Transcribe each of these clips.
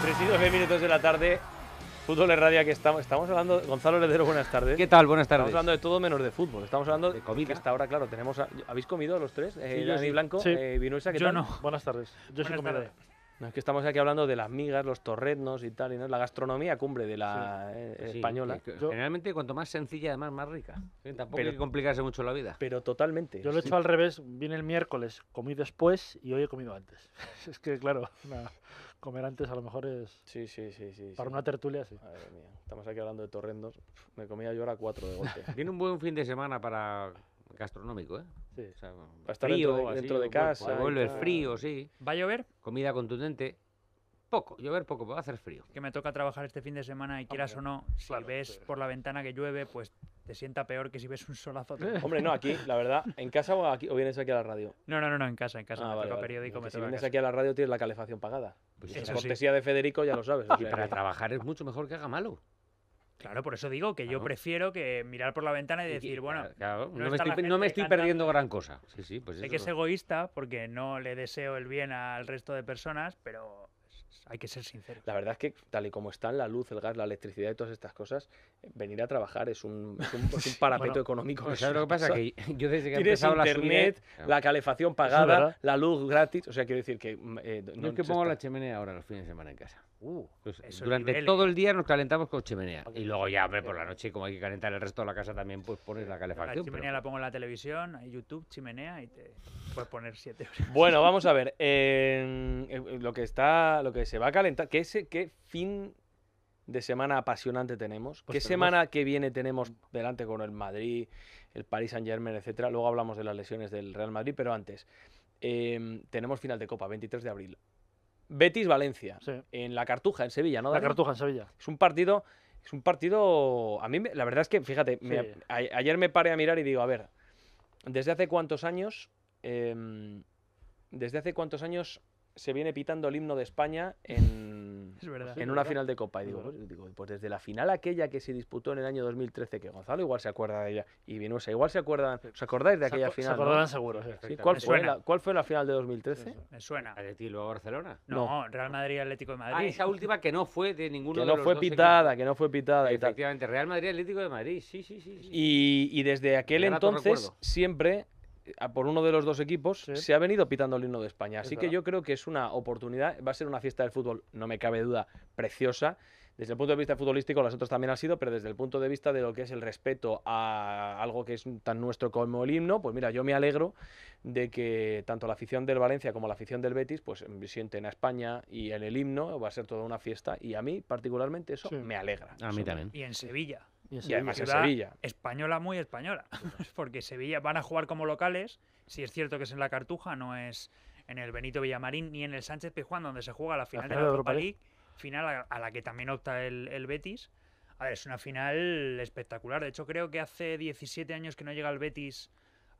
3 y minutos de la tarde, Fútbol de Radio, que estamos, estamos hablando, Gonzalo Heredero, buenas tardes. ¿Qué tal? Buenas tardes. Estamos hablando de todo menos de fútbol, estamos hablando de comida. Hasta ¿eh? ahora, claro, tenemos, ¿habéis comido los tres? Eh, sí, Dani Blanco, sí. Eh, Vinuesa, yo no, buenas tardes, yo sí he comedor. No, es que estamos aquí hablando de las migas, los torretnos y tal, y no, la gastronomía cumbre de la eh, española. generalmente cuanto más sencilla, además más rica. tampoco hay que complicarse mucho la vida. Pero totalmente. Yo lo he hecho al revés, vine el miércoles, comí después y hoy he comido antes. es que claro, comer antes a lo mejor es... Sí, sí, sí. sí para una tertulia, sí. Madre mía, estamos aquí hablando de torrendos. Me comía yo ahora cuatro de golpe. Tiene un buen fin de semana para gastronómico, ¿eh? Sí. O estar dentro, dentro de casa. Vuelve frío, sí. ¿Va a llover? Comida contundente. Poco, llover poco, va a hacer frío. Que me toca trabajar este fin de semana y quieras o no, si ves por la ventana que llueve, pues te sienta peor que si ves un solazo. Hombre, no, aquí, la verdad, ¿en casa o, aquí, o vienes aquí a la radio? No, no, no, en casa, en casa. Ah, me toca periódico, me si vienes aquí a la radio tienes la calefacción pagada. Pues cortesía de Federico ya lo sabes. Ah, para trabajar es mucho mejor que haga malo. Claro, por eso digo que yo prefiero que mirar por la ventana y decir, bueno, no, me estoy, perdiendo gran cosa. Sí, pues sé que es egoísta porque no le deseo el bien al resto de personas, pero hay que ser sincero. La verdad es que tal y como están la luz, el gas, la electricidad y todas estas cosas, venir a trabajar es un, parapeto económico. Pues, ¿Sabes lo que pasa? Que yo internet, la calefacción pagada, la luz gratis, o sea, quiero decir que... Mm, eh, no, es que pongo la chimenea ahora los fines de semana en casa. Uh, pues, durante ¿eh? todo el día nos calentamos con chimenea. Y luego ya, por la noche, como hay que calentar el resto de la casa también, pues pones la calefacción. La chimenea la pongo en la televisión, en YouTube, chimenea y te puedes poner siete horas. Bueno, vamos a ver. lo que está, lo que se va a calentar, ¿qué, fin de semana apasionante tenemos? Pues ¿Qué semana que viene tenemos delante con el Madrid, el Paris Saint Germain, etcétera? Luego hablamos de las lesiones del Real Madrid, pero antes, em, tenemos final de Copa, 23 de abril. Betis-Valencia. En la Cartuja, en Sevilla, ¿no? La Cartuja, en Sevilla. Es un partido. Es un partido. A mí, la verdad es que, fíjate, ayer me paré a mirar y digo, a ver, ¿desde hace cuántos años. Em, ¿Desde hace cuántos años se viene pitando el himno de España en En una final de Copa. Y pues, digo pues, desde la final aquella que se disputó en el año 2013, que Gonzalo igual se acuerda de ella, y Vinosa igual se acuerdan, ¿os acordáis de aquella final? Se ¿cuál, fue la, ¿Cuál fue la final de 2013? Me suena. de ti, luego Barcelona? No, Real Madrid Atlético de ah, Madrid. Ah, esa última que no fue de ninguno de los fue Que no fue pitada, que no fue pitada. Efectivamente, Real Madrid Atlético de Madrid, sí, sí, sí. Y, desde aquel entonces siempre por uno de los dos equipos, se ha venido pitando el himno de España. Así que yo creo que es una oportunidad, va a ser una fiesta del fútbol, no me cabe duda, preciosa. Desde el punto de vista futbolístico, las otras también han sido, pero desde el punto de vista de lo que es el respeto a algo que es tan nuestro como el himno, pues mira, yo me alegro de que tanto la afición del Valencia como la afición del Betis, pues em, sienten a España y en el himno va a ser toda una fiesta. Y a mí, particularmente, eso me alegra. A mí también. Y en Sevilla. Y, además Sevilla. Española, muy española. Porque Sevilla van a jugar como locales. Si es cierto que es en la Cartuja, no es en el Benito Villamarín ni en el Sánchez Pizjuán, donde se juega la final, de la Copa League. Final a, la que también opta el, Betis. A ver, es una final espectacular. De hecho, creo que hace 17 años que no llega el Betis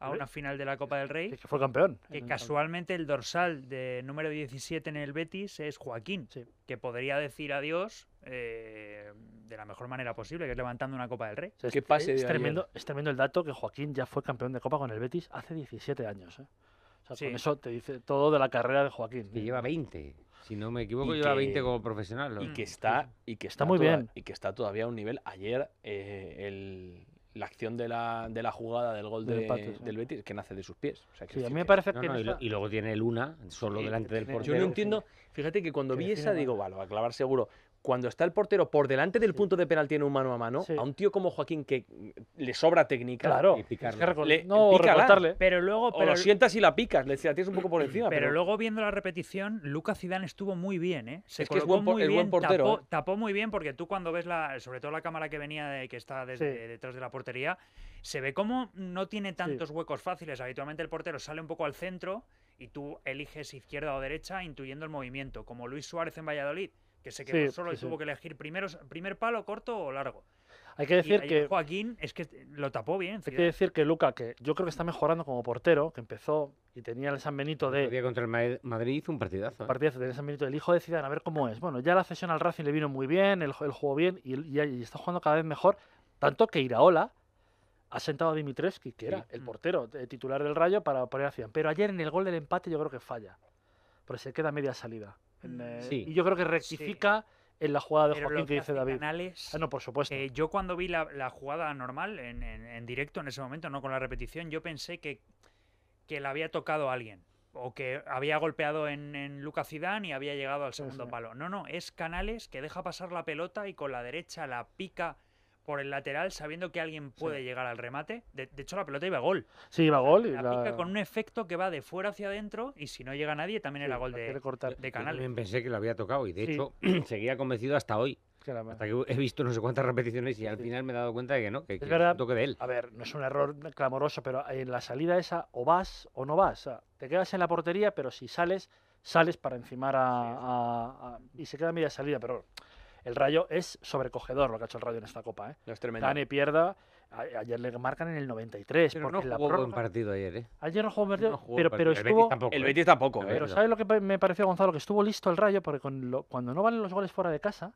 a una final de la Copa del Rey. que fue campeón. Que casualmente el dorsal de número 17 en el Betis es Joaquín, que podría decir adiós eh, de la mejor manera posible, que es levantando una Copa del Rey. es, tremendo, es tremendo el dato que Joaquín ya fue campeón de Copa con el Betis hace 17 años. ¿eh? con eso te dice todo de la carrera de Joaquín. Que ¿eh? lleva 20. Si no me equivoco, lleva 20 como profesional. Y que está, y que está, muy bien. Y que está todavía a un nivel. Ayer eh, el, la acción de la, de la jugada del gol del, Betis que nace de sus pies. a mí me parece que. y, luego tiene el una solo delante del portero. Yo no entiendo. Fíjate que cuando vi esa, digo, va a clavar seguro cuando está el portero por delante del punto de penalti en un mano a mano, a un tío como Joaquín que mm, le sobra técnica, y picarle. no, pero luego pero, lo sientas y la picas, le decía tienes un poco por encima. Pero, luego viendo la repetición, Lucas Zidane estuvo muy bien, ¿eh? Se muy bien, portero. ¿eh? Tapó, muy bien porque tú cuando ves la, sobre todo la cámara que venía de, que está desde, detrás de la portería, se ve como no tiene tantos huecos fáciles. Habitualmente el portero sale un poco al centro y tú eliges izquierda o derecha intuyendo el movimiento, como Luis Suárez en Valladolid que se quedó solo y tuvo que elegir primer palo, corto o largo. Hay que decir que. Joaquín es que lo tapó bien. Hay que decir que Luca, que yo creo que está mejorando como portero, que empezó y tenía el San Benito de. El contra el Madrid hizo un partidazo. ¿eh? Partidazo, tenía el San Benito del hijo de Zidane, a ver cómo es. Bueno, ya la cesión al Racing le vino muy bien, el jugó bien y, está jugando cada vez mejor. Tanto que Iraola ha sentado a Dimitrescu, que era el mm. portero eh, titular del Rayo, para poner a Pero ayer en el gol del empate yo creo que falla. porque se queda media salida. Mm. Y yo creo que rectifica en la jugada de Joaquín que, dice David. Ah, no, por supuesto. Eh, yo cuando vi la, jugada normal, en, directo en ese momento, no con la repetición, yo pensé que, que la había tocado alguien. O que había golpeado en, en Zidane y había llegado al segundo palo. No, no, es Canales que deja pasar la pelota y con la derecha la pica por el lateral sabiendo que alguien puede llegar al remate. De, hecho, la pelota iba a gol. Sí, iba a gol. con un efecto que va de fuera hacia adentro y si no llega nadie también era gol de, de Canal. Yo también pensé que lo había tocado y de hecho seguía convencido hasta hoy. Hasta que he visto no sé cuántas repeticiones y al final me he dado cuenta de que no, que, es toque de él. A ver, no es un error clamoroso, pero en la salida esa o vas o no vas. te quedas en la portería, pero si sales, sales para encimar a y se queda media salida, pero el Rayo es sobrecogedor lo que ha hecho el Rayo en esta Copa. ¿eh? pierda. Ayer le marcan en el 93. Pero no jugó partido ayer, ¿eh? Ayer no jugó buen partido, pero, estuvo... El Betis tampoco. ¿eh? ¿eh? pero ¿sabes lo que me pareció, Gonzalo? Que estuvo listo el Rayo porque cuando no valen los goles fuera de casa,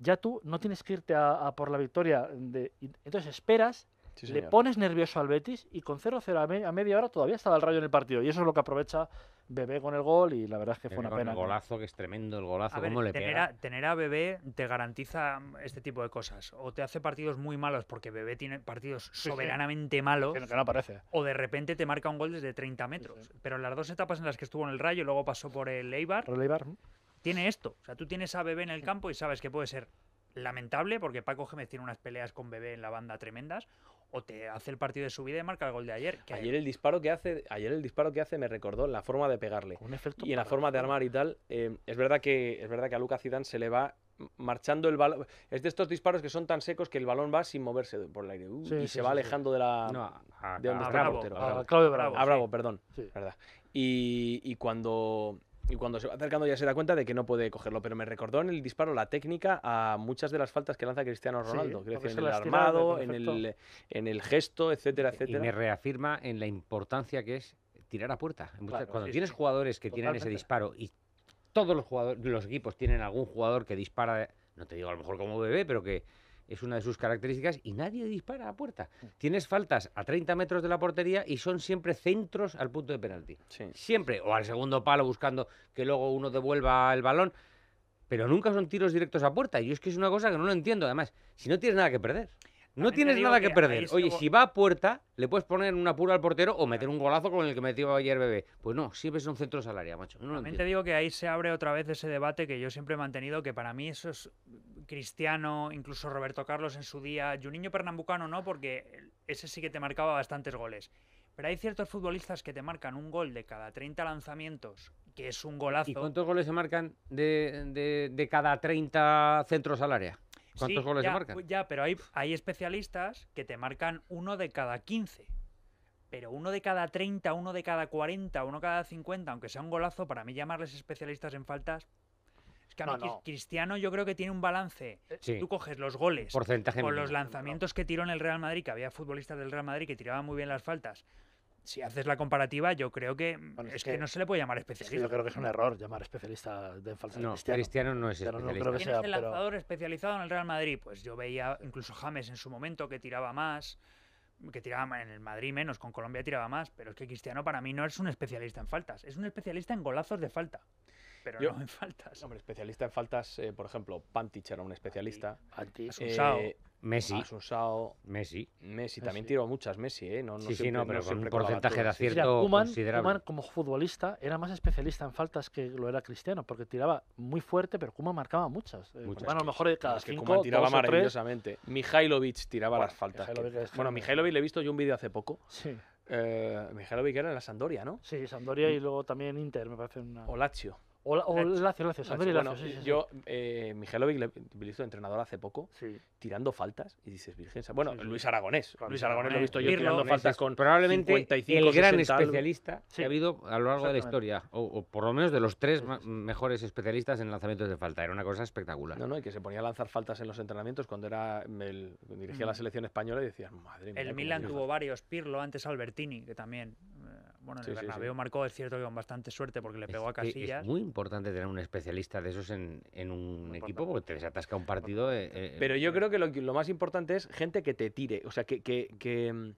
ya tú no tienes que irte a, por la victoria. De... Entonces esperas le pones nervioso al Betis y con 0-0 a, media hora todavía estaba el rayo en el partido. Y eso es lo que aprovecha Bebé con el gol y la verdad es que fue una pena. El golazo, que es tremendo el golazo, tener A, tener Bebé te garantiza mm, este tipo de cosas. O te hace partidos muy malos porque Bebé tiene partidos soberanamente malos. Que aparece. O de repente te marca un gol desde 30 metros. Pero las dos etapas en las que estuvo en el rayo y luego pasó por el Eibar. Tiene esto. O sea, tú tienes a Bebé en el campo y sabes que puede ser lamentable porque Paco Gémez tiene unas peleas con Bebé en la banda tremendas o te hace el partido de su vida y marca el gol de ayer. Que ayer el disparo que hace, ayer el disparo que hace me recordó la forma de pegarle. y en la forma de armar y tal. Eh, es verdad que es verdad que a Lucas Zidane se le va marchando el balón. Es de estos disparos que son tan secos que el balón va sin moverse por el aire uh, y se va alejando de la de donde está el portero. Claudio Bravo. A Bravo, perdón. Verdad. Y, y cuando y cuando se va acercando ya se da cuenta de que no puede cogerlo, pero me recordó en el disparo la técnica a muchas de las faltas que lanza Cristiano Ronaldo, en el armado, en el, gesto, etcétera, etcétera. Y me reafirma en la importancia que es tirar a puerta. cuando tienes jugadores que tienen ese disparo y todos los, jugadores, los equipos tienen algún jugador que dispara, no te digo a lo mejor como bebé, pero que, es una de sus características y nadie dispara a puerta. Mm. Tienes faltas a 30 metros de la portería y son siempre centros al punto de penalti. Siempre. O al segundo palo buscando que luego uno devuelva el balón. Pero nunca son tiros directos a puerta. Y es que es una cosa que no lo entiendo. Además, si no tienes nada que perder. No tienes nada que, perder. Oye, si va a puerta, le puedes poner una apuro al portero o meter un golazo con el que metió ayer Bebé. Pues no, siempre es un centro salaria, macho. También digo que ahí se abre otra vez ese debate que yo siempre he mantenido, que para mí eso es Cristiano, incluso Roberto Carlos en su día, y un niño Pernambucano no, porque ese sí que te marcaba bastantes goles. Pero hay ciertos futbolistas que te marcan un gol de cada 30 lanzamientos, que es un golazo. ¿Y cuántos goles se marcan de, de cada 30 centros al área? ¿Cuántos sí, goles ya, Ya, pero hay, especialistas que te marcan uno de cada 15. Pero uno de cada 30, uno de cada 40, uno cada 50, aunque sea un golazo, para mí llamarles especialistas en faltas, es que a Cristiano yo creo que tiene un balance. Eh, Tú coges los goles Porcentaje con los lanzamientos que tiró en el Real Madrid, que había futbolistas del Real Madrid que tiraban muy bien las faltas, si haces la comparativa, yo creo que mm, es, que, no se le puede llamar especialista. yo creo que es un error llamar especialista de faltas. no, Cristiano. no es especialista. No creo que sea, es el lanzador especializado en el Real Madrid? Pues yo veía incluso James en su momento que tiraba más, que tiraba en el Madrid menos, con Colombia tiraba más, pero es que Cristiano para mí no es un especialista en faltas, es un especialista en golazos de falta. Pero no en faltas. Hombre, especialista en faltas, eh, por ejemplo, Pantich era un especialista. Pantich, Messi. Messi. Messi. También tiró muchas Messi, ¿eh? No, no sí, siempre, sí, no, pero con un porcentaje de acierto sí, como futbolista, era más especialista en faltas que lo era Cristiano, porque tiraba muy fuerte, pero Kuman marcaba eh, muchas. Bueno, a lo mejor de eh, cada es cinco, que tiraba maravillosamente. Mihailovic tiraba las faltas. Bueno, Mihajlovic le he visto yo un vídeo hace poco. Sí. Eh, Mihailovic era en la Sandoria, ¿no? Sí, Sandoria y luego también Inter, me parece una... O Lazio. O, Lacio Lacio. Lazio, bueno, Yo, eh, Mijelovic le, entrenador hace poco, tirando faltas, y dices, Virgen, bueno, Luis Aragonés. Luis Aragonés lo he visto yo tirando faltas con Probablemente el gran especialista que ha habido a lo largo de la historia, o, por lo menos de los tres mejores especialistas en lanzamientos de falta. Era una cosa espectacular. No, no, y que se ponía a lanzar faltas en los entrenamientos cuando era dirigía la mm. selección española y decías, madre mía. El Milan tuvo varios, Pirlo, antes Albertini, que también bueno, en el Bernabéu marcó, es cierto que con bastante suerte porque le pegó a Casillas. Es muy importante tener un especialista de esos en, un equipo porque te desatasca un partido. Eh, eh, pero yo eh. creo que lo, más importante es gente que te tire, o sea, que, que, que, mm,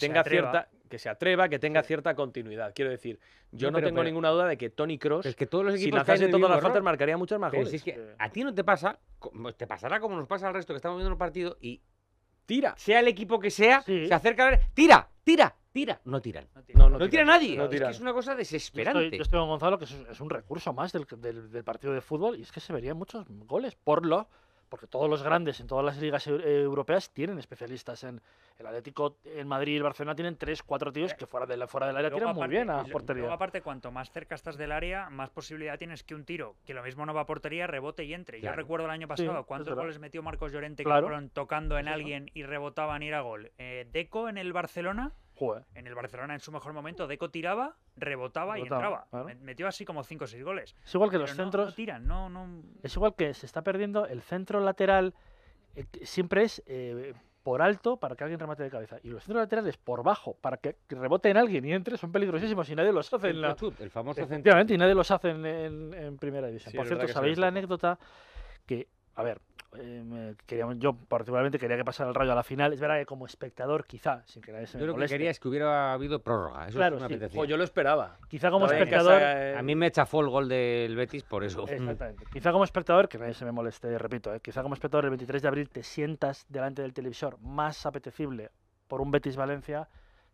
tenga cierta que se atreva, que tenga cierta continuidad. Quiero decir, yo no tengo ninguna duda de que Tony Cross, es que todos los si lanzase todas las faltas, marcaría muchas más goles. a ti no te pasa, pues, te pasará como nos pasa al resto que estamos viendo un partido y tira. Sea el equipo que sea, se acerca a ver, tira, tira, tira, no tiran. No, tira, no, tira, nadie. es una cosa desesperante. Yo estoy, con Gonzalo, que es, un recurso más del, del, del, partido de fútbol, y es que se verían muchos goles por lo. Porque todos los grandes en todas las ligas eh, europeas tienen especialistas en el Atlético, en Madrid y el Barcelona tienen tres, cuatro tíos eh, que fuera, de la, fuera del área tiran muy bien a portería. Luego aparte, cuanto más cerca estás del área, más posibilidad tienes que un tiro, que lo mismo no va a portería, rebote y entre. Ya Yo recuerdo el año pasado cuántos goles metió Marcos Llorente que tocando en alguien y rebotaban ir a gol. Eh, Deco en el Barcelona en el Barcelona, en su mejor momento, Deco tiraba, rebotaba, y entraba. Metió así como 5 o 6 goles. Es igual que los centros. no, Es igual que se está perdiendo el centro lateral. Eh, siempre es eh, por alto para que alguien remate de cabeza. Y los centros laterales por bajo para que rebote en alguien y entre son peligrosísimos y nadie los hace en la. El famoso y nadie los hace en, primera división. por cierto, ¿sabéis la anécdota que, a ver, eh, yo particularmente quería que pasara el Rayo a la final. Es verdad que como espectador, quizá, sin que se me Yo lo que quería es que hubiera habido prórroga. Eso pues yo lo esperaba. Quizá como espectador, eh, A mí me chafó el gol del Betis por eso. Quizá como espectador, que nadie se me moleste, repito, eh, quizá como espectador el 23 de abril te sientas delante del televisor más apetecible por un Betis Valencia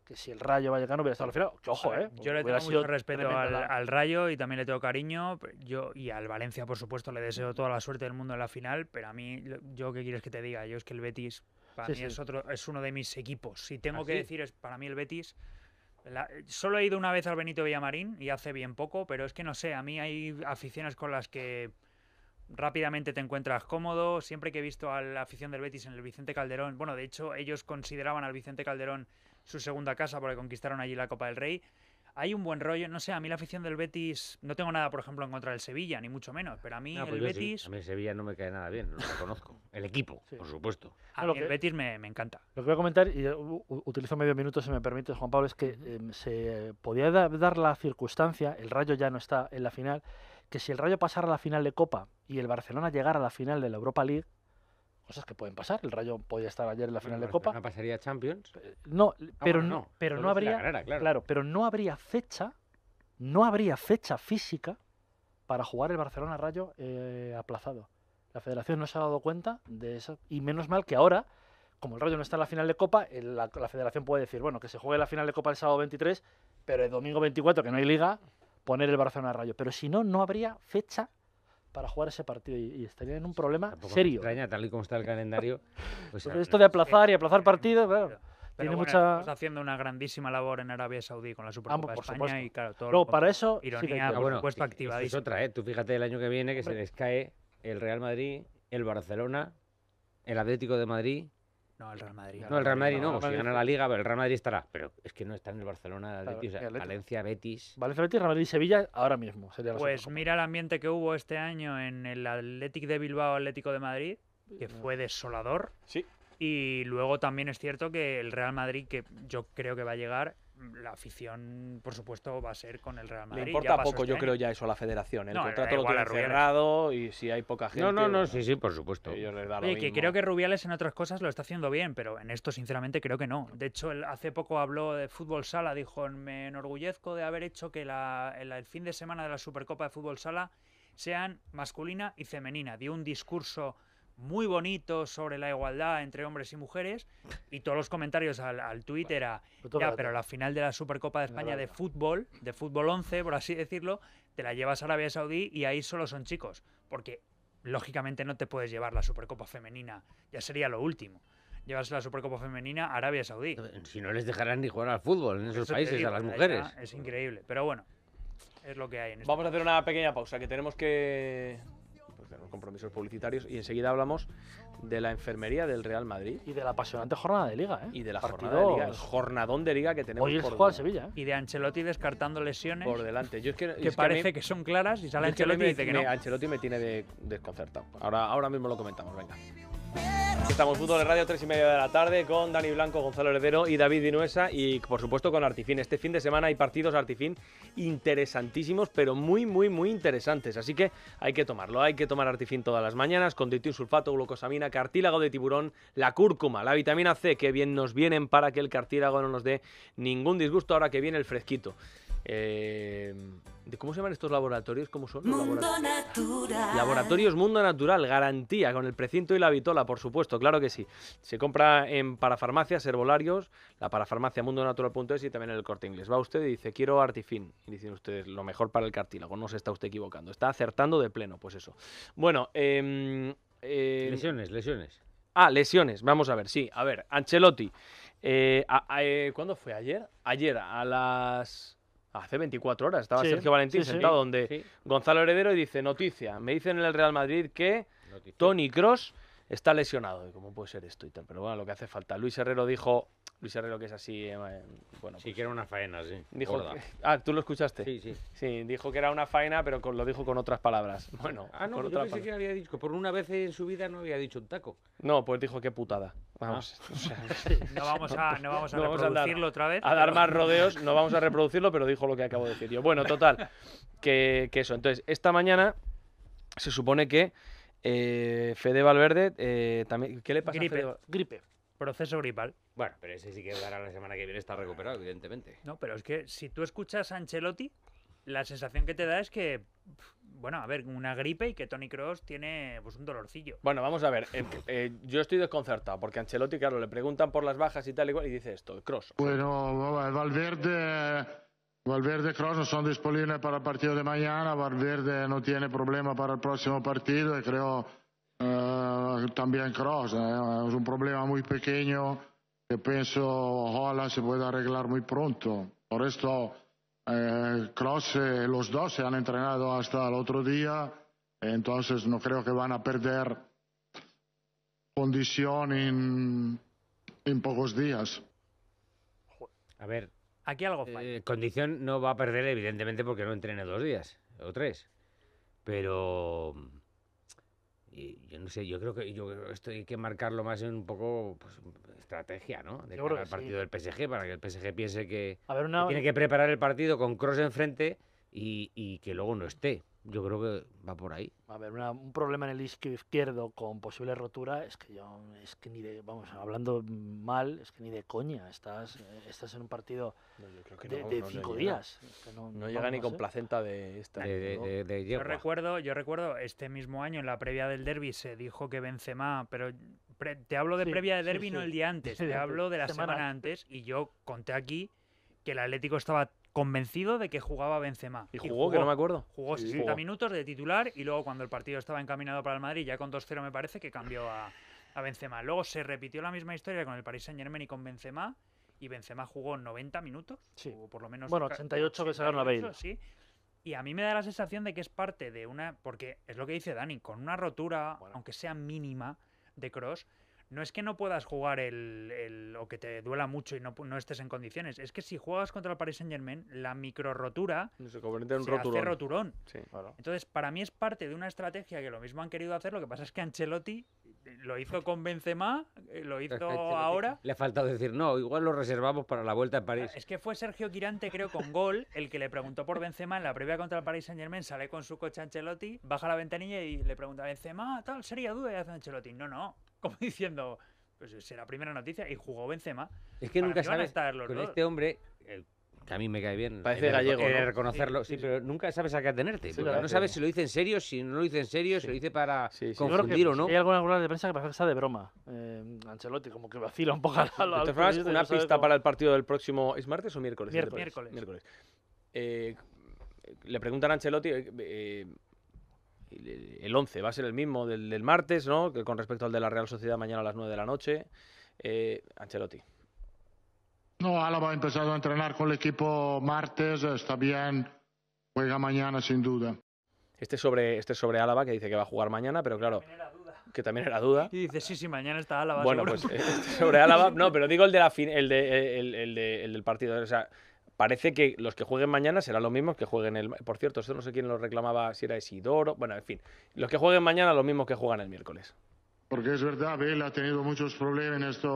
que si el Rayo Vallecano hubiera estado al final, ojo, ¿eh? Yo le tengo mucho respeto al, Rayo y también le tengo cariño. Yo y al Valencia, por supuesto, le deseo toda la suerte del mundo en la final, pero a mí, yo qué quieres que te diga, yo es que el Betis para mí es otro, es uno de mis equipos. Si tengo ¿Ah, que decir es para mí el Betis. solo he ido una vez al Benito Villamarín y hace bien poco, pero es que no sé, a mí hay aficiones con las que rápidamente te encuentras cómodo. Siempre que he visto a la afición del Betis en el Vicente Calderón, bueno, de hecho ellos consideraban al Vicente Calderón su segunda casa porque conquistaron allí la Copa del Rey. Hay un buen rollo, no sé, a mí la afición del Betis, no tengo nada, por ejemplo, en contra del Sevilla, ni mucho menos, pero a mí pues el Betis... A mí el Sevilla no me cae nada bien, no lo conozco. El equipo, por supuesto. A lo que... El Betis me, encanta. Lo que voy a comentar, y utilizo medio minuto si me permite, Juan Pablo, es que em, se podía dar la circunstancia, el Rayo ya no está en la final, que si el Rayo pasara a la final de Copa y el Barcelona llegara a la final de la Europa League, cosas que pueden pasar. El Rayo podía estar ayer en la final de Copa. ¿No pasaría Champions? Eh, no, pero no, pero no habría, claro. pero no habría fecha, no habría fecha física para jugar el Barcelona Rayo eh, aplazado. La Federación no se ha dado cuenta de eso y menos mal que ahora. Como el Rayo no está en la final de Copa, la, Federación puede decir, bueno, que se juegue la final de Copa el sábado 23, pero el domingo 24, que no hay liga, poner el Barcelona Rayo. Pero si no, no habría fecha para jugar ese partido y, estarían en un problema serio. ¿eh? tal y como está el calendario. Pues pues esto de aplazar y aplazar partidos, tiene haciendo una grandísima labor en Arabia Saudí con la ah, Supercopa de España y todo no, para eso ironía, sí por bueno, Es otra, ¿eh? Tú fíjate el año que viene que se les cae el Real Madrid, el Barcelona, el Atlético de Madrid, no, el Real Madrid. No, el Real Madrid no. Si gana la Liga, el Real Madrid estará. Pero es que no está en el Barcelona, Valencia, Betis. Valencia, Betis, Real Madrid Sevilla ahora mismo. pues mira el ambiente que hubo este año en el Atlético de Bilbao, Atlético de Madrid, que fue desolador. Sí. Y luego también es cierto que el Real Madrid, que yo creo que va a llegar, la afición, por supuesto, va a ser con el Real Madrid. Le importa poco, yo este creo, ya eso a la federación. El contrato lo tiene cerrado y si hay poca gente. No, no, no, sí, sí, por supuesto. que creo que Rubiales en otras cosas lo está haciendo bien, pero en esto, sinceramente, creo que no. De hecho, hace poco habló de fútbol sala, dijo: Me enorgullezco de haber hecho que la, el, el fin de semana de la Supercopa de Fútbol Sala sean masculina y femenina. Dio un discurso muy bonito sobre la igualdad entre hombres y mujeres y todos los comentarios al, Twitter pero la final de la Supercopa de España de fútbol, de fútbol 11, por así decirlo, te la llevas a Arabia Saudí y ahí solo son chicos, porque lógicamente no te puedes llevar la Supercopa femenina, ya sería lo último. llevarse la Supercopa femenina a Arabia Saudí. Si no les dejarán ni jugar al fútbol en esos países eh, a las mujeres. Es increíble, pero bueno, es lo que hay en este Vamos a hacer una pequeña pausa que tenemos que compromisos publicitarios y enseguida hablamos de la enfermería del Real Madrid. Y de la apasionante jornada de liga, ¿eh? Y de la jornada de liga, jornadón de liga que tenemos. Sevilla. ¿eh? Y de Ancelotti descartando lesiones. Por delante. Yo que, parece que, son claras y sale Ancelotti y dice que no. Ancelotti me tiene desconcertado. Ahora, ahora mismo lo comentamos, venga. Estamos Fútbol de Radio, 3 y media de la tarde, con Dani Blanco, Gonzalo Heredero y David Dinuesa, y por supuesto con Artifín. Este fin de semana hay partidos Artifín interesantísimos, pero muy, muy, muy interesantes. Así que hay que tomarlo, hay que tomar Artifín todas las mañanas, con sulfato, glucosamina, cartílago de tiburón, la cúrcuma, la vitamina C, que bien nos vienen para que el cartílago no nos dé ningún disgusto ahora que viene el fresquito. Eh, ¿Cómo se llaman estos laboratorios? ¿Cómo son? mundo laboratorios? laboratorios Mundo Natural, garantía, con el precinto y la vitola, por supuesto, claro que sí. Se compra en parafarmacias, herbolarios, la parafarmacia mundonatural.es y también en el corte inglés. Va usted y dice, quiero Artifin. Y dicen ustedes, lo mejor para el cartílago. No se está usted equivocando, está acertando de pleno, pues eso. Bueno, em, em, lesiones, lesiones. Ah, lesiones, vamos a ver, sí. A ver, Ancelotti. Eh, eh, ¿Cuándo fue? ¿Ayer? Ayer, a las hace 24 horas estaba Sergio Valentín sentado donde Gonzalo Heredero y dice, noticia, me dicen en el Real Madrid que Tony Cross está lesionado. ¿Y ¿Cómo puede ser esto? Pero bueno, lo que hace falta. Luis Herrero dijo, Luis lo que es así. Eh, bueno, sí, pues que era una faena, sí. Dijo ah, tú lo escuchaste. Sí, sí. Sí, dijo que era una faena, pero lo dijo con otras palabras. Ah, bueno, ah, no, yo pensé que había dicho. Por una vez en su vida no había dicho un taco. No, pues dijo qué putada. Vamos. Ah. no vamos a, reproducirlo otra vez. A dar más rodeos, no vamos a reproducirlo, pero dijo lo que acabo de decir yo. Bueno, total, que, eso. Entonces, esta mañana se supone que eh, Fede Valverde eh, también. ¿Qué le pasa a Fede? Gripe proceso gripal. Bueno, pero ese sí que dará la semana que viene, está recuperado, evidentemente. No, pero es que si tú escuchas a Ancelotti, la sensación que te da es que, bueno, a ver, una gripe y que Tony Cross tiene pues un dolorcillo. Bueno, vamos a ver, em, eh, yo estoy desconcertado porque Ancelotti, claro, le preguntan por las bajas y tal y cual y dice esto, Cross. Bueno, Valverde, Valverde y Cross no son disponibles para el partido de mañana, Valverde no tiene problema para el próximo partido creo eh, también Cross. Eh, es un problema muy pequeño que pienso ojalá se puede arreglar muy pronto. Por esto, eh, Cross, los dos se han entrenado hasta el otro día, entonces no creo que van a perder condición en, pocos días. A ver, Aquí algo condición no va a perder, evidentemente, porque no entrene dos días o tres. Pero yo no sé, yo creo que yo esto hay que marcarlo más en un poco pues, estrategia, ¿no? De partido del PSG, para que el PSG piense que, tiene que preparar el partido con Cross enfrente y, y que luego no esté. Yo creo que va por ahí. A ver, un problema en el isquio izquierdo con posible rotura es que yo, es que ni de, vamos, hablando mal, es que ni de coña, estás, eh, estás en un partido de, cinco días. no, llega ni con ¿eh? placenta de esta. yo, recuerdo, yo recuerdo, este mismo año en la previa del derby se dijo que Benzema, pero te hablo de previa del derby no el día antes, te hablo de la semana. semana antes y yo conté aquí que el Atlético estaba convencido de que jugaba Benzema. Y jugó, que no me acuerdo. Jugó 60 minutos de titular y luego cuando el partido estaba encaminado para el Madrid, ya con 2-0 me parece que cambió a, a Benzema. Luego se repitió la misma historia con el Paris Saint-Germain y con Benzema y Benzema jugó 90 minutos, sí. o por lo menos... Bueno, 88 que se ganó la Bale. Sí. Y a mí me da la sensación de que es parte de una... Porque es lo que dice Dani, con una rotura, aunque sea mínima, de Cross, no es que no puedas jugar el, o que te duela mucho y no, no, estés en condiciones. Es que si juegas contra el Paris Saint Germain, la micro rotura se, roturón. hace roturón. Sí, Entonces, para mí es parte de una estrategia que lo mismo han querido hacer. Lo que pasa es que Ancelotti lo hizo con Benzema, eh, lo hizo ahora. Le falta decir, no, igual lo reservamos para la vuelta en París. Es que fue Sergio Quirante, creo, con gol, el que le preguntó por Benzema en la previa contra el Paris Saint Germain. Sale con su coche Ancelotti, baja la ventanilla y le pregunta, a Benzema, tal, sería duda. Y hacer Ancelotti, no, no, como diciendo, pues será primera noticia, y jugó Benzema. Es que nunca sabes, estar con este hombre, eh, que a mí me cae bien. Eh, parece gallego. Eh, ¿no? reconocerlo, sí, pero nunca sabes a qué atenerte. no sabes si lo dice en serio, si no lo dice en serio, si lo dice para confundir o no. Hay alguna rueda de prensa que parece que está de broma. Ancelotti, como que vacila un poco al. al, al una pista para el partido del próximo. ¿Es martes o miércoles? Miércoles. miércoles. le preguntan a Ancelotti el 11 va a ser el mismo del, martes, ¿no? Que con respecto al de la Real Sociedad mañana a las 9 de la noche. Eh, Ancelotti. No, Álava ha empezado a entrenar con el equipo martes, está bien, juega mañana sin duda. Este sobre, este sobre Álava que dice que va a jugar mañana, pero claro, que también era duda. Y dice, sí, sí, mañana está Álava. Bueno, pues eh, este sobre Álava, no, pero digo el, de la el, de, el del partido, o sea, parece que los que jueguen mañana serán los mismos que jueguen el. Por cierto, eso no sé quién lo reclamaba, si era Isidoro. Bueno, en fin, los que jueguen mañana los mismos que juegan el miércoles. Porque es verdad, Bill ha tenido muchos problemas en este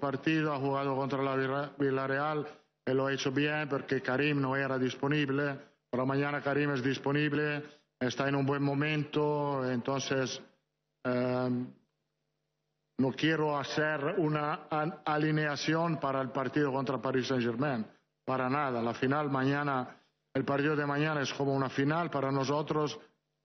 partido, ha jugado contra la Villarreal, él lo ha hecho bien porque Karim no era disponible, pero mañana Karim es disponible, está en un buen momento, entonces em, no quiero hacer una alineación para el partido contra Paris Saint-Germain para nada. La final mañana, el partido de mañana es como una final para nosotros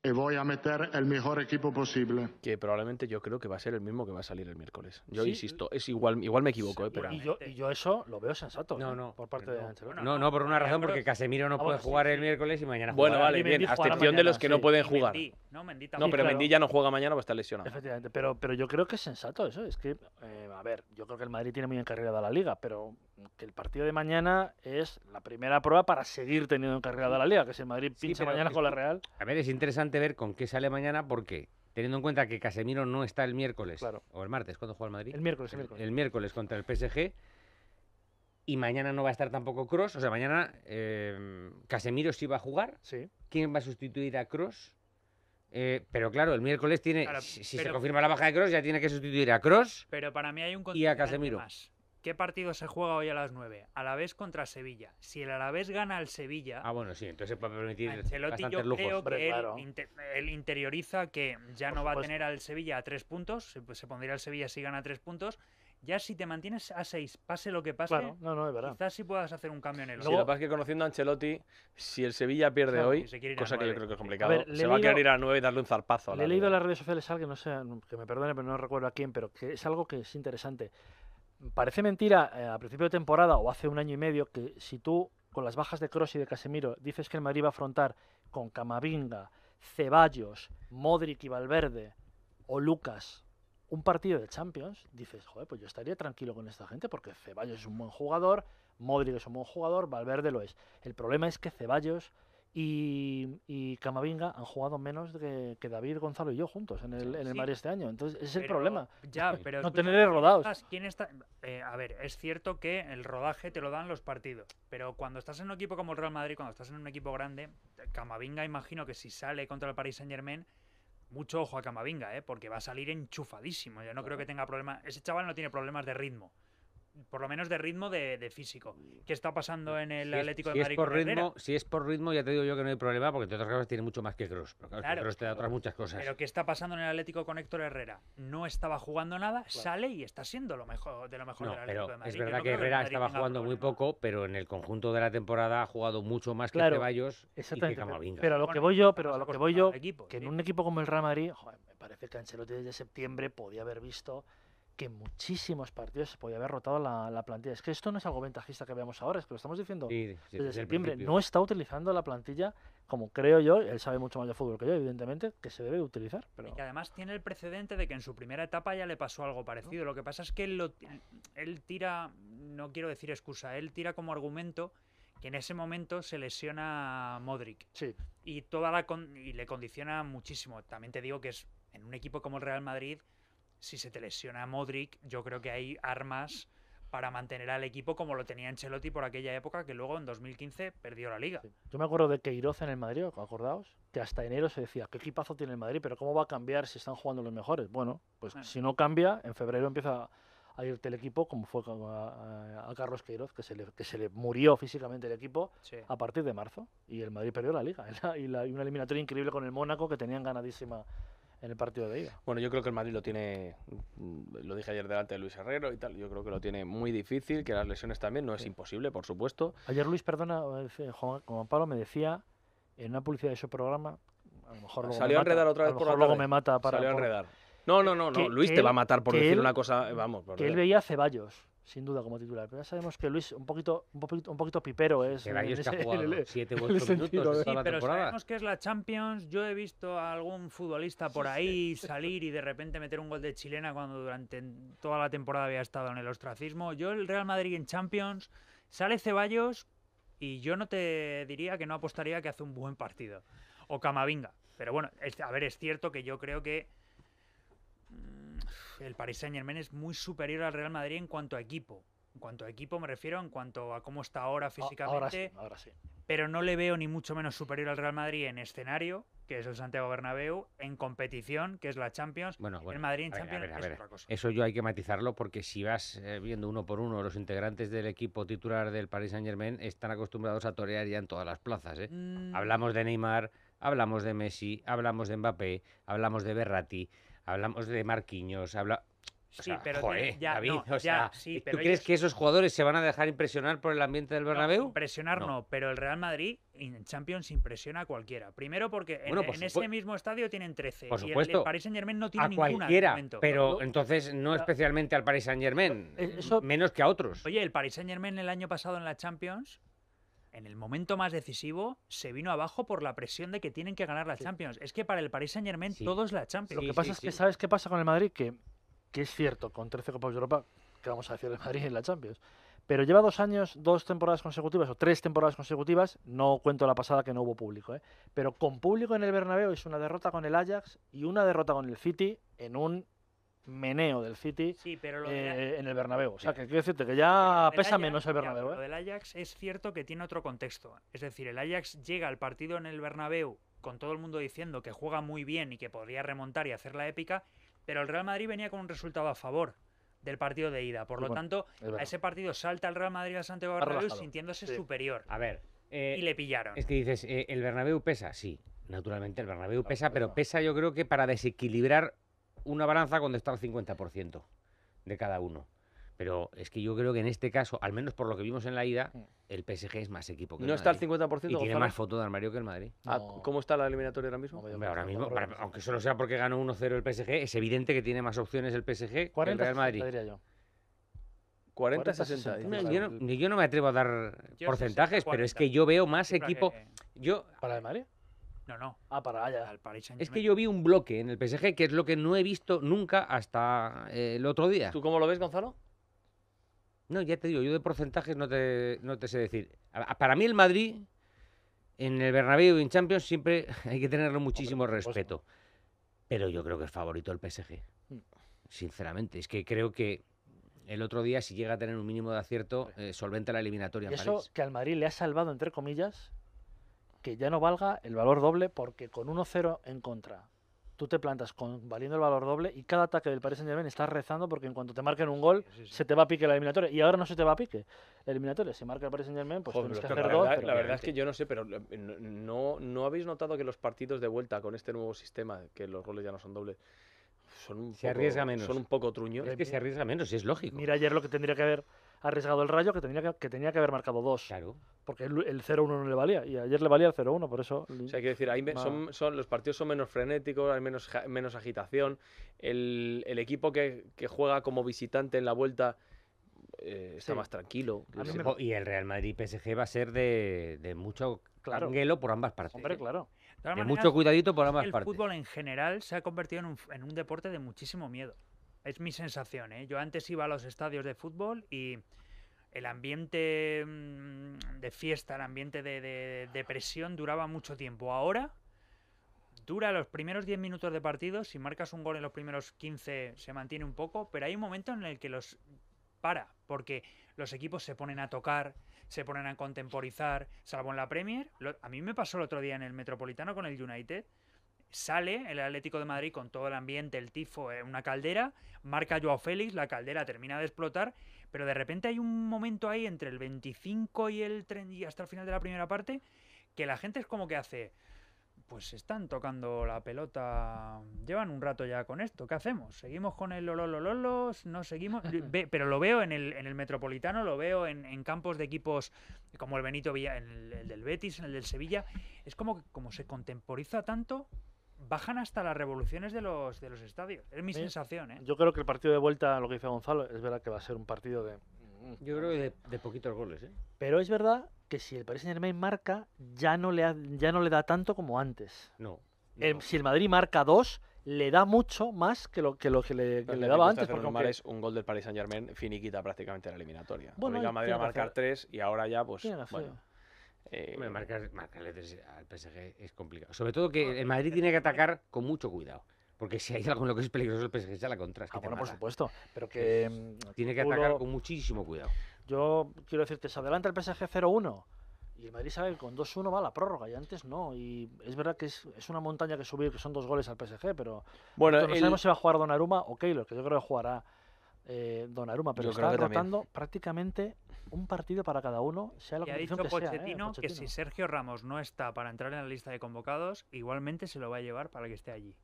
y eh, voy a meter el mejor equipo posible. Que probablemente yo creo que va a ser el mismo que va a salir el miércoles. Yo insisto, es igual, igual me equivoco. Eh, y, yo, y, yo, eso lo veo sensato. ¿eh? No, no, por parte de Ancelotti. No, no, por una razón, porque Casemiro no puede jugar el miércoles y mañana juega. Bueno, vale, bien, a excepción de los que no pueden jugar. no, pero Mendy ya no juega mañana, va a estar lesionado. Efectivamente, pero, pero yo creo que es sensato eso. Es que, eh, a ver, yo creo que el Madrid tiene muy de la liga, pero que el partido de mañana es la primera prueba para seguir teniendo a la liga, que es el Madrid pincha mañana con la Real. A ver, es interesante ver con qué sale mañana porque teniendo en cuenta que Casemiro no está el miércoles o el martes, ¿cuándo juega el Madrid? El miércoles, el, miércoles. El miércoles contra el PSG. Y mañana no va a estar tampoco Cross. O sea, mañana eh, Casemiro sí va a jugar. Sí. ¿Quién va a sustituir a Cross? Eh, pero claro, el miércoles tiene. si se confirma la baja de Cross, ya tiene que sustituir a Cross. Pero para mí hay un y a Casemiro. Más. ¿Qué partido se juega hoy a las 9? Alavés contra Sevilla. Si el Alavés gana al Sevilla. Ah, bueno, sí, entonces puede permitir. Ancelotti, yo creo que él, interioriza que ya no va a tener al Sevilla a 3 puntos. se pues, pondría al Sevilla si gana 3 puntos. Ya si te mantienes a 6, pase lo que pase, claro, no, no, es verdad. quizás sí puedas hacer un cambio en el Sí, lo que pasa es que conociendo a Ancelotti, si el Sevilla pierde hoy, cosa que yo creo que es complicado, se va a querer ir a 9 y darle un zarpazo. le he leído en las redes sociales algo, que no sé, que me perdone, pero no recuerdo a quién, pero que es algo que es interesante parece mentira eh, a principio de temporada o hace un año y medio que si tú con las bajas de Cross y de Casemiro dices que el Madrid va a afrontar con Camavinga, Ceballos, Modric y Valverde o Lucas un partido de Champions, dices, joder, pues yo estaría tranquilo con esta gente porque Ceballos es un buen jugador, Modric es un buen jugador, Valverde lo es. El problema es que Ceballos y, Camavinga han jugado menos que, David, Gonzalo y yo juntos en el, en este año. Entonces, ese es el problema. Ya, pero no tener rodados. Eh, a ver, es cierto que el rodaje te lo dan los partidos, pero cuando estás en un equipo como el Real Madrid, cuando estás en un equipo grande, Camavinga imagino que si sale contra el Paris Saint-Germain, mucho ojo a Camavinga, ¿eh? porque va a salir enchufadísimo. Yo no creo que tenga problemas. Ese chaval no tiene problemas de ritmo por lo menos de ritmo de, físico. ¿Qué está pasando en el Atlético de si Es por ritmo, si es por ritmo, ya te digo yo que no hay problema, porque entre otras cosas tiene mucho más que Gross. Pero te da otras muchas cosas. Pero ¿qué está pasando en el Atlético con Héctor Herrera? No estaba jugando nada, sale y está siendo lo mejor de lo mejor del Atlético de Madrid. Es verdad que Herrera estaba jugando muy poco, pero en el conjunto de la temporada ha jugado mucho más que Ceballos exactamente, pero, a lo que voy yo, pero lo que voy yo, que en un equipo como el Real Madrid, me parece que Ancelotti desde septiembre podía haber visto que muchísimos partidos se podía haber rotado la, plantilla. Es que esto no es algo ventajista que veamos ahora, es que lo estamos diciendo desde, septiembre. No está utilizando la plantilla como creo yo, él sabe mucho más de fútbol que yo, evidentemente, que se debe utilizar. Y además tiene el precedente de que en su primera etapa ya le pasó algo parecido. Lo que pasa es que él, tira, no quiero decir excusa, él tira como argumento que en ese momento se lesiona Modric. Sí. Y, toda la y le condiciona muchísimo. También te digo que es en un equipo como el Real Madrid si se te lesiona Modric, yo creo que hay armas para mantener al equipo como lo tenía Ancelotti por aquella época, que luego en 2015 perdió la liga. Yo me acuerdo de Queiroz en el Madrid, ¿acordaos? Que hasta enero se decía, ¿qué equipazo tiene el Madrid? Pero ¿cómo va a cambiar si están jugando los mejores? Bueno, pues si no cambia, en febrero empieza a irte el equipo, como fue a, Carlos Queiroz, que se, le, murió físicamente el equipo a partir de marzo. Y el Madrid perdió la liga. y una eliminatoria increíble con el Mónaco, que tenían ganadísima en el partido de ida. Bueno, yo creo que el Madrid lo tiene, lo dije ayer delante de Luis Herrero y tal, yo creo que lo tiene muy difícil, que las lesiones también, no es imposible, por supuesto. Ayer Luis, perdona, eh, Juan, Pablo me decía en una publicidad de su programa, a lo mejor luego Salió a enredar otra vez Salió No, no, no, no. Luis te va a matar por decir una cosa, eh, vamos. Por que él veía a Ceballos sin duda como titular. Pero ya sabemos que Luis un poquito un poquito, un poquito pipero es. que 7 minutos sí, pero sabemos que es la Champions. Yo he visto a algún futbolista por ahí salir y de repente meter un gol de chilena cuando durante toda la temporada había estado en el ostracismo. Yo el Real Madrid en Champions sale Ceballos y yo no te diría que no apostaría que hace un buen partido o Camavinga. Pero bueno, a ver, es cierto que yo creo que el Paris Saint Germain es muy superior al Real Madrid en cuanto a equipo. En cuanto a equipo me refiero, en cuanto a cómo está ahora físicamente. Ahora sí, Pero no le veo ni mucho menos superior al Real Madrid en escenario, que es el Santiago Bernabéu, en competición, que es la Champions, bueno, el Madrid en Champions es otra cosa. Eso yo hay que matizarlo porque si vas eh, viendo uno por uno los integrantes del equipo titular del Paris Saint-Germain están acostumbrados a torear ya en todas las plazas, ¿eh? mm. Hablamos de Neymar, hablamos de Messi, hablamos de Mbappé, hablamos de Berratti, hablamos de Marquinhos, habla... O pero David, ¿tú crees que esos jugadores se van a dejar impresionar por el ambiente del Bernabéu? impresionar no. pero el Real Madrid en Champions impresiona a cualquiera. Primero porque en, ese mismo estadio tienen 13 por supuesto, y el, Paris Saint-Germain no tiene a cualquiera, pero entonces no especialmente al Paris Saint-Germain, eh, menos que a otros. Oye, el Paris Saint-Germain el año pasado en la Champions en el momento más decisivo se vino abajo por la presión de que tienen que ganar la Champions. Es que para el Paris Saint Germain todo es la Champions. Lo que pasa es que, ¿sabes qué pasa con el Madrid? Que, que es cierto, con 13 Copas de Europa, que vamos a decir el Madrid en la Champions. Pero lleva dos años, dos temporadas consecutivas o tres temporadas consecutivas, no cuento la pasada que no hubo público, ¿eh? pero con público en el Bernabéu es una derrota con el Ajax y una derrota con el City en un meneo del City eh, en el Bernabéu. O sea, que quiero decirte que ya pesa menos el Bernabéu. lo ¿eh? del Ajax es cierto que tiene otro contexto. Es decir, el Ajax llega al partido en el Bernabéu con todo el mundo diciendo que juega muy bien y que podría remontar y hacer la épica, pero el Real Madrid venía con un resultado a favor del partido de ida. Por lo tanto, a ese partido salta el Real Madrid a Santiago Bernabéu sintiéndose superior. A ver. Eh, y le pillaron. Es que dices, ¿el Bernabéu pesa? Sí, naturalmente el Bernabéu pesa, pero pesa yo creo que para desequilibrar una balanza cuando está al 50% de cada uno. Pero es que yo creo que en este caso, al menos por lo que vimos en la ida, mm. el PSG es más equipo que ¿No está al 50%? Y tiene más foto de armario que el Madrid. Ah, ¿Cómo está la eliminatoria ahora mismo? ahora mismo, aunque solo sea porque ganó 1-0 el PSG, es evidente que tiene más opciones el PSG que el Real Madrid. 40, 60. Yo no, me atrevo a dar porcentajes, pero es que yo veo más equipo. Yo, ¿Para el Madrid? No, no. Ah, para allá. Al Paris es que yo vi un bloque en el PSG, que es lo que no he visto nunca hasta eh, el otro día. ¿Tú cómo lo ves, Gonzalo? No, ya te digo, yo de porcentajes no te, no te sé decir. Para mí el Madrid, en el Bernabéu y en Champions, siempre hay que tenerlo muchísimo pues, respeto. Pero yo creo que es favorito el PSG. Hmm. Sinceramente, es que creo que el otro día, si llega a tener un mínimo de acierto, eh, solventa la eliminatoria. Y eso que al Madrid le ha salvado, entre comillas, que ya no valga el valor doble porque con 1-0 en contra tú te plantas con, valiendo el valor doble y cada ataque del Paris Saint Germain estás rezando porque en cuanto te marquen un gol se te va a pique la eliminatoria y ahora no se te va a pique la eliminatoria si marca el Paris Saint Germain pues tienes que hacer dos la verdad es que yo no sé pero eh, no, no habéis notado que los partidos de vuelta con este nuevo sistema que los goles ya no son dobles son son un poco truños es que se arriesga menos y es lógico mira ayer lo que tendría que haber arriesgado el Rayo que tenía que, que tenía que haber marcado dos. Claro. Porque el, 0-1 no le valía. Y ayer le valía el 0-1, por eso. hay decir, son, los partidos son menos frenéticos, hay menos, menos agitación. El, el equipo que, que juega como visitante en la vuelta. Eh, está más tranquilo. Y el Real Madrid PSG va a ser de, mucho claro. por ambas partes. Hombre, ¿eh? claro. De, mucho cuidadito por ambas partes. El fútbol en general se ha convertido en un, en un deporte de muchísimo miedo. Es mi sensación, ¿eh? Yo antes iba a los estadios de fútbol y el ambiente mm, de fiesta, el ambiente de, presión duraba mucho tiempo. Ahora dura los primeros 10 minutos de partido, si marcas un gol en los primeros 15 se mantiene un poco, pero hay un momento en el que los para, porque los equipos se ponen a tocar, se ponen a contemporizar, salvo en la Premier. a mí me pasó el otro día en el Metropolitano con el United, Sale el Atlético de Madrid con todo el ambiente, el tifo, en eh, una caldera, marca Joao Félix, la caldera termina de explotar, pero de repente hay un momento ahí entre el 25 y el 30 y hasta el final de la primera parte que la gente es como que hace, pues están tocando la pelota, llevan un rato ya con esto, ¿qué hacemos? ¿Seguimos con el lololololos? ¿No seguimos? Pero lo veo en el, Metropolitano, lo veo en, campos de equipos como el Benito Villa, en el, del Betis, en el del Sevilla, es como que como se contemporiza tanto bajan hasta las revoluciones de los, de los estadios. Es mi sensación, ¿eh? Yo creo que el partido de vuelta, lo que dice Gonzalo, es verdad que va a ser un partido de... Mm, yo creo que de, poquitos goles, ¿eh? Pero es verdad que si el Paris Saint-Germain marca, ya no, le ya no le da tanto como antes. No. si el Madrid marca dos, le da mucho más que lo que, lo que le, le daba antes. Porque normal es un gol del Paris Saint Germain finiquita prácticamente la eliminatoria. Bueno, a Madrid a marcar tres y ahora ya pues eh, marcarle al PSG es complicado. Sobre todo que el Madrid tiene que atacar con mucho cuidado. Porque si hay algo en lo que es peligroso el PSG ya la contra. Ah, bueno, por supuesto. Pero que. Mm, tiene que atacar con muchísimo cuidado. Yo quiero decirte, se adelanta el PSG 0-1. Y el Madrid sabe que con 2-1 va a la prórroga y antes no. Y es verdad que es, una montaña que subir, que son dos goles al PSG, pero bueno, no sabemos si va a jugar Aruma o Keylor, que yo creo que jugará eh, Aruma. pero está rotando prácticamente un partido para cada uno, sea la y ha dicho que ¿eh? que si Sergio Ramos no está para entrar en la lista de convocados, igualmente se lo va a llevar para que esté allí.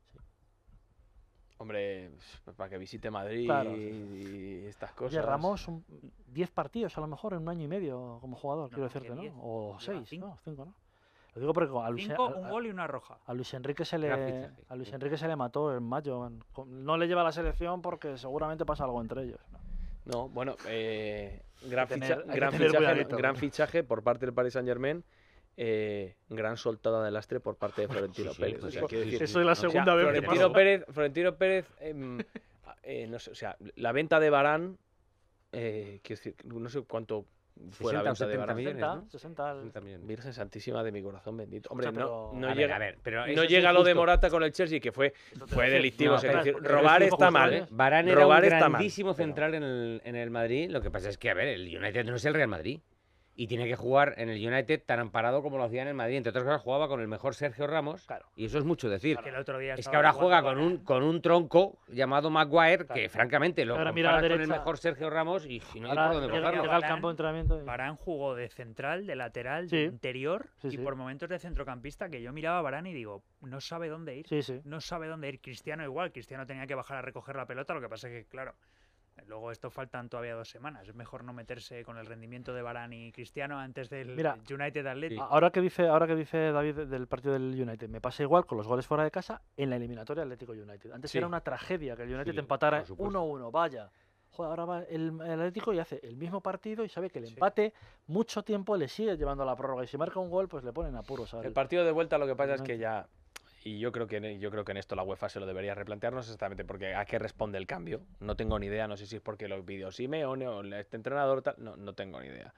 Hombre, para que visite Madrid y estas cosas. Oye, Ramos, 10 partidos a lo mejor en un año y medio como jugador, quiero decirte, ¿no? O 6, ¿no? 5, ¿no? Lo digo porque a Luis, una roja. Luis Enrique se le a Luis Enrique se le mató en mayo. No le lleva la selección porque seguramente pasa algo entre ellos. ¿no? No, bueno, eh, gran, gran, fichaje, gran, fichaje, por parte del Paris Saint Germain. Eh, gran soltada de lastre por parte de Florentino Pérez. eso es la segunda vez Florentino que Pérez, Florentino Pérez, em, eh, no sé, o sea, la venta de Barán, quiero decir, no sé cuánto 60 70 60, 60 Virgen Santísima de mi corazón bendito. Hombre, no, llega, a ver, pero no llega lo de Morata con el Chelsea, que fue, fue delictivo. robar ¿eh? está mal. Varane era un grandísimo central en el, en el Madrid. Lo que pasa es que, a ver, el United no es el Real Madrid y tiene que jugar en el United tan amparado como lo hacía en el Madrid. Entre otras cosas, jugaba con el mejor Sergio Ramos. Y eso es mucho decir. Que día es que ahora juega con un, con un tronco llamado Maguire, que francamente lo compara con el mejor Sergio Ramos y, si no hay por dónde cogerlo. Barán, jugó de central, de lateral, de interior y por momentos de centrocampista que yo miraba a Barán y digo, no sabe dónde ir. No sabe dónde ir. Cristiano igual. Cristiano tenía que bajar a recoger la pelota. Lo que pasa es que, claro, Luego esto faltan todavía dos semanas. Es mejor no meterse con el rendimiento de Barani y Cristiano antes del United atlético Ahora que dice, ahora que dice David del partido del United, me pasa igual con los goles fuera de casa en la eliminatoria Atlético United. Antes era una tragedia que el United empatara 1-1, vaya. ahora el, Atlético y hace el mismo partido y sabe que el empate mucho tiempo le sigue llevando a la prórroga y si marca un gol pues le ponen apuros. El partido de vuelta lo que pasa es que ya y yo creo que yo creo que en esto la UEFA se lo debería replantearnos exactamente porque a qué responde el cambio. No tengo ni idea, no sé si es porque los pidió Simeone o este entrenador tal, no, no tengo ni idea.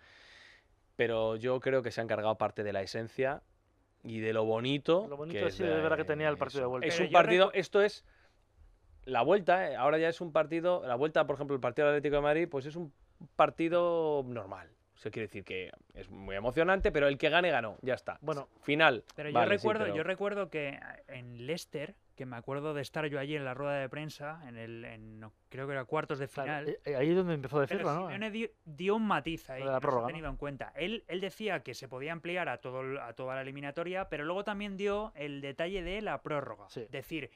Pero yo creo que se han encargado parte de la esencia y de lo bonito. Lo bonito que es de, verdad que tenía el partido de vuelta. Es eh, un partido, esto es la vuelta, eh, ahora ya es un partido, la vuelta, por ejemplo, el partido del Atlético de Madrid, pues es un partido normal. Eso quiere decir que es muy emocionante, pero el que gane ganó, ya está. Bueno, final. Pero yo recuerdo, yo recuerdo que en Leicester, que me acuerdo de estar yo allí en la rueda de prensa, en el, creo que era cuartos de final. Eh, ahí es donde empezó a decirlo, ¿no? dio, un matiz ahí, la prórroga, tenido en cuenta. Él, él decía que se podía ampliar a todo a toda la eliminatoria, pero luego también dio el detalle de la prórroga. es Decir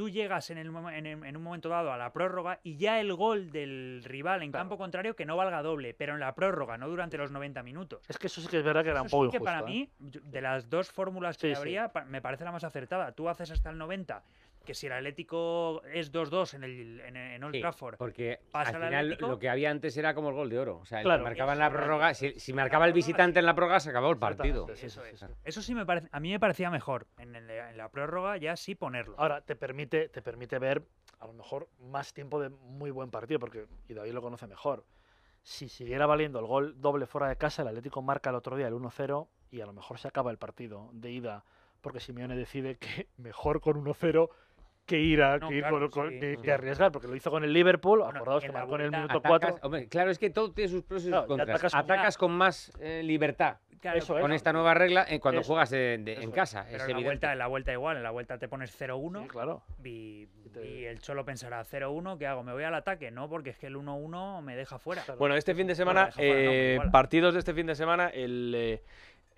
tú llegas en, un momento dado a la prórroga y ya el gol del rival en campo contrario que no valga doble, pero en la prórroga, no durante los 90 minutos. Es que eso sí que es verdad que era un poco sí que para mí, ¿eh? de las dos fórmulas que habría, me parece la más acertada. Tú haces hasta el 90 que si el Atlético es 2-2 en, el, en, Old Trafford. Porque al final lo que había antes era como el gol de oro. O sea, la prórroga, si, marcaba el visitante en la prórroga, se acabó el partido. Eso, sí me parece, a mí me parecía mejor en, la, prórroga ya sí ponerlo. Ahora, te permite, te permite ver a lo mejor más tiempo de muy buen partido, porque y David lo conoce mejor. Si siguiera valiendo el gol doble fuera de casa, el Atlético marca el otro día el 1-0 y a lo mejor se acaba el partido de ida, porque Simeone decide que mejor con 1-0 que ir a que, arriesgar, porque lo hizo con el Liverpool, acordados que marcó en el minuto 4. Claro, es que todo tiene sus pros y sus contras. Atacas, con, más eh, libertad. Claro, eso, con esta nueva regla eh, cuando juegas en casa. es en, la vuelta, en la vuelta igual, en la vuelta te pones 0-1 y, el Cholo pensará 0-1, ¿qué hago? ¿Me voy al ataque? No, porque es que el 1-1 me deja fuera. Bueno, este fin de semana, eh, partidos de este fin de semana, el...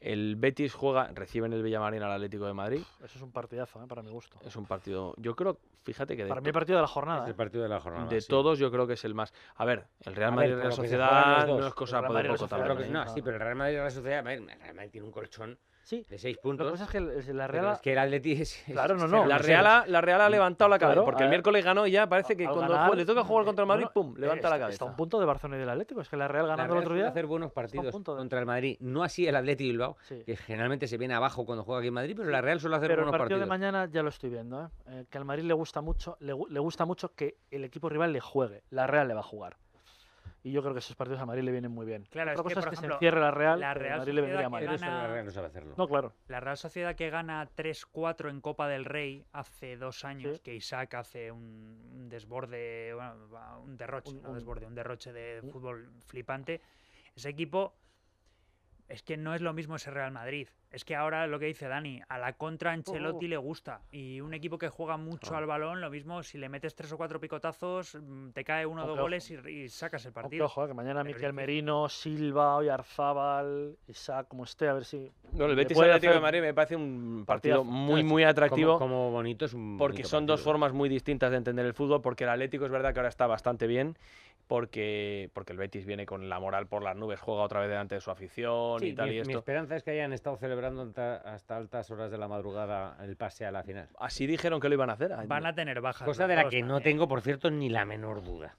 El Betis juega, recibe en el Villamarín al Atlético de Madrid. Eso es un partidazo, ¿eh? para mi gusto. Es un partido, yo creo, fíjate que... De para mí partido de la jornada. el eh. partido de la jornada. De todos yo creo que es el más... A ver, el Real Madrid de la Sociedad no es cosa poder poco también. no, sí, pero el Real Madrid de la Sociedad, a ver, el Real Madrid tiene un colchón Sí. De seis puntos. Lo que es que la Real. es que el Atleti Claro, no, no. La Real, la Real ha mm, levantado la cabeza. porque el miércoles ganó y ya parece que cuando le toca jugar eh, contra el Madrid, pum, levanta la cabeza. Está un punto de Barcelona y del Atlético. Es que la Real ganando el otro día. hacer buenos partidos contra el Madrid. No así el Atleti Bilbao, que generalmente se viene abajo cuando juega aquí en Madrid, pero la Real suele hacer buenos partidos. el partido de mañana ya lo estoy viendo. Eh, eh, que al Madrid le gusta mucho, le gusta mucho que el equipo rival le juegue. La Real le va a jugar. Y yo creo que esos partidos a Madrid le vienen muy bien. Claro, Otra es cosa que, es que ejemplo, se cierre la Real, la Madrid le vendría mal. Gana... La Real no sabe hacerlo. claro. La Real Sociedad que gana 3-4 en Copa del Rey hace dos años, que Isaac hace un desborde, un derroche, un desborde, un derroche de fútbol flipante. Ese equipo es que no es lo mismo ese Real Madrid. Es que ahora lo que dice Dani, a la contra Ancelotti le gusta. Y un equipo que juega mucho al balón, lo mismo si le metes tres o cuatro picotazos, mm, te cae uno o dos goles y, sacas el partido. Ojo, eh, que mañana Miguel Merino, Silva, hoy Oyarzábal, Isaac, como esté, a ver si. No, el Betis Atlético de Madrid me parece un partido, muy, muy atractivo. Como, bonito es Porque son dos formas muy distintas de entender el fútbol, porque el Atlético es verdad que ahora está bastante bien porque, el Betis viene con la moral por las nubes, juega otra vez delante de su afición y tal mi, y esto. Mi esperanza es que hayan estado celebrando hasta altas horas de la madrugada el pase a la final. Así dijeron que lo iban a hacer. Van a tener bajas. Cosa de la que no tengo, por cierto, ni la menor duda.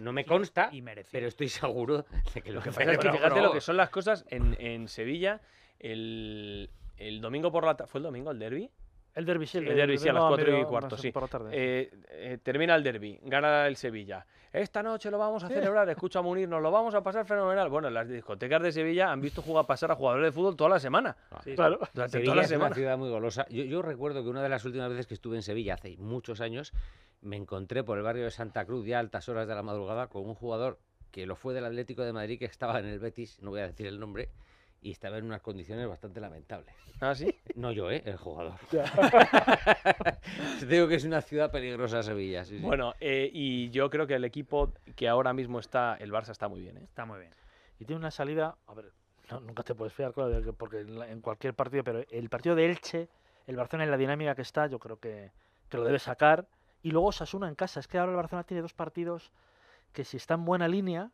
no, me consta, y pero estoy seguro de que lo que pasa es que fíjate lo que son las cosas en, en Sevilla. El, el domingo por la tarde, ¿fue el domingo el derby? El derby, sí. El, derby, a las 4 y cuarto, sí. Eh, eh, termina el derby, gana el Sevilla. Esta noche lo vamos a celebrar, escucha a lo vamos a pasar fenomenal. Bueno, las discotecas de Sevilla han visto jugar pasar a jugadores de fútbol toda la semana. Ah, claro, la semana. Es una ciudad muy golosa. Yo, yo recuerdo que una de las últimas veces que estuve en Sevilla, hace muchos años, me encontré por el barrio de Santa Cruz ya altas horas de la madrugada con un jugador que lo fue del Atlético de Madrid que estaba en el Betis, no voy a decir el nombre, y estaba en unas condiciones bastante lamentables. ¿Ah, sí? No yo, ¿eh? El jugador. digo que es una ciudad peligrosa Sevilla. Bueno, eh, y yo creo que el equipo que ahora mismo está, el Barça está muy bien, ¿eh? Está muy bien. Y tiene una salida, a ver, nunca te puedes fiar, claro, porque en cualquier partido, pero el partido de Elche, el Barcelona en la dinámica que está, yo creo que, que lo debe sacar. Y luego Sasuna en casa. Es que ahora el Barcelona tiene dos partidos que si está en buena línea,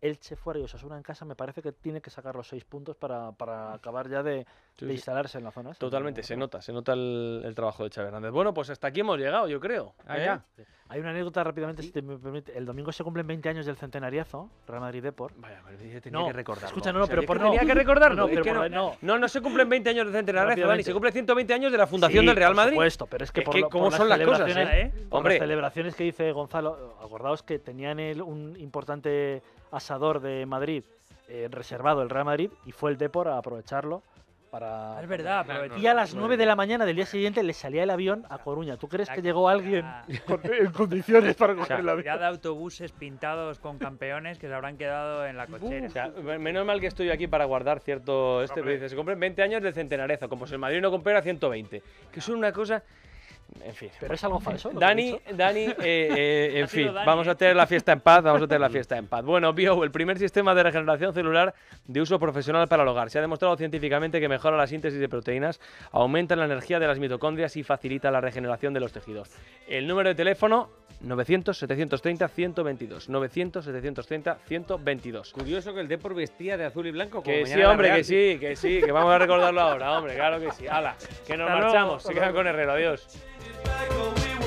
Elche fuera y Osasuna en casa, me parece que tiene que sacar los seis puntos para, acabar ya de, instalarse en la zona. Totalmente, se nota, se nota el, trabajo de Chávez Hernández. Bueno, pues hasta aquí hemos llegado, yo creo. ¿eh? Hay una anécdota rápidamente, si te permite. El domingo se cumplen 20 años del centenariazo, Real Madrid Deport. Vaya, tenía que recordarlo. Escucha, no, no, pero por no. Tenía que No, no, no, se cumplen 20 años del centenariazo, Dani, se cumplen 120 años de la fundación del Real Madrid. Pues esto, pero es que, por, ¿cómo son las cosas, eh? Hombre. celebraciones que dice Gonzalo, acordaos que tenían un importante pasador de Madrid eh, reservado el Real Madrid y fue el Depor a aprovecharlo para... Es verdad, Y a las 9 de la mañana del día siguiente le salía el avión a Coruña. ¿Tú crees que llegó alguien en condiciones para coger el avión? de autobuses pintados con campeones que se habrán quedado en la cochera. menos mal que estoy aquí para guardar cierto... Este, se 20 años de centenarezo, como si el Madrid no comprara 120. Que son una cosa en fin. ¿Pero es algo falso? Dani, Dani, eh, eh, en fin, vamos a tener la fiesta en paz, vamos a tener la fiesta en paz. Bueno, Bio, el primer sistema de regeneración celular de uso profesional para el hogar. Se ha demostrado científicamente que mejora la síntesis de proteínas, aumenta la energía de las mitocondrias y facilita la regeneración de los tejidos. El número de teléfono 900 730 122 900 730 122. Curioso que el Depor vestía de azul y blanco. Como que sí, hombre, que sí, que sí, que vamos a recordarlo ahora, hombre, claro que sí. Hala, que nos marchamos. Se quedan con Herrero, adiós. back or we will